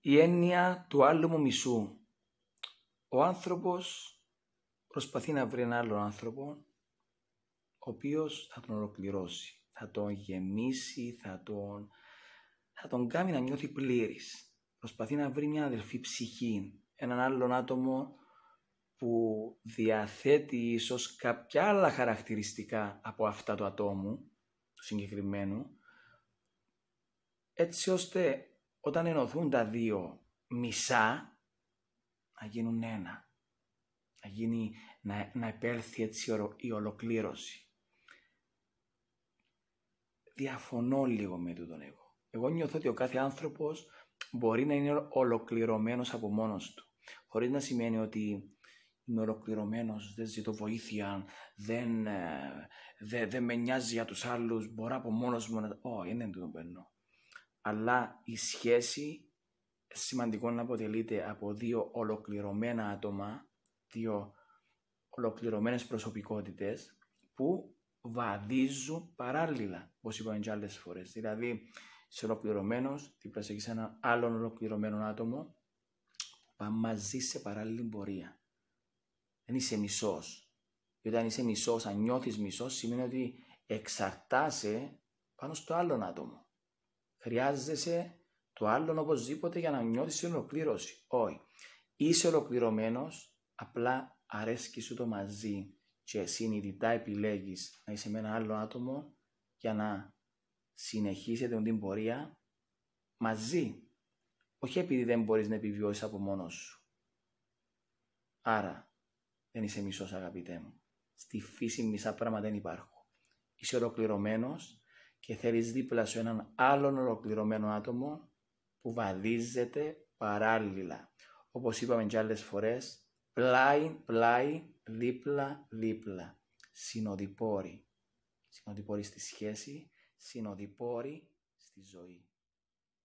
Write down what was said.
η έννοια του άλλου μισού. Ο άνθρωπος προσπαθεί να βρει έναν άλλον άνθρωπο ο οποίος θα τον ολοκληρώσει, θα τον γεμίσει, θα τον, θα τον κάνει να νιώθει πλήρης. Προσπαθεί να βρει μια αδελφή ψυχή, έναν άλλον άτομο που διαθέτει ίσως κάποια άλλα χαρακτηριστικά από αυτά του ατόμου, του συγκεκριμένου, έτσι ώστε όταν ενωθούν τα δύο μισά, να γίνουν ένα. Να, γίνει, να, να επέλθει έτσι η ολοκλήρωση. Διαφωνώ λίγο με τον εγώ. Εγώ νιώθω ότι ο κάθε άνθρωπος μπορεί να είναι ολοκληρωμένος από μόνος του. Χωρίς να σημαίνει ότι είμαι ολοκληρωμένος, δεν ζητώ βοήθεια, δεν, ε, δεν, με νοιάζει για τους άλλους, μπορώ από μόνος μου να... Όχι, είναι το αλλά η σχέση σημαντικό να αποτελείται από δύο ολοκληρωμένα άτομα, δύο ολοκληρωμένες προσωπικότητες που βαδίζουν παράλληλα, όπως είπαμε και άλλες φορές. Δηλαδή, είσαι ολοκληρωμένος, δίπλα σε ένα άλλον ολοκληρωμένο άτομο, πα μαζί σε παράλληλη πορεία. Δεν είσαι μισός. Και όταν είσαι μισός, αν νιώθεις μισός, σημαίνει ότι εξαρτάσαι πάνω στο άλλον άτομο χρειάζεσαι το άλλον οπωσδήποτε για να νιώθεις την ολοκλήρωση. Όχι. Είσαι ολοκληρωμένος, απλά αρέσκει σου το μαζί και συνειδητά επιλέγεις να είσαι με ένα άλλο άτομο για να συνεχίσετε την πορεία μαζί. Όχι επειδή δεν μπορείς να επιβιώσεις από μόνος σου. Άρα, δεν είσαι μισός αγαπητέ μου. Στη φύση μισά πράγματα δεν υπάρχουν. Είσαι ολοκληρωμένος και θέλεις δίπλα σου έναν άλλον ολοκληρωμένο άτομο που βαδίζεται παράλληλα. Όπως είπαμε και άλλες φορές, πλάι, πλάι, δίπλα, δίπλα. Συνοδοιπόροι. Συνοδοιπόροι στη σχέση, συνοδοιπόροι στη ζωή.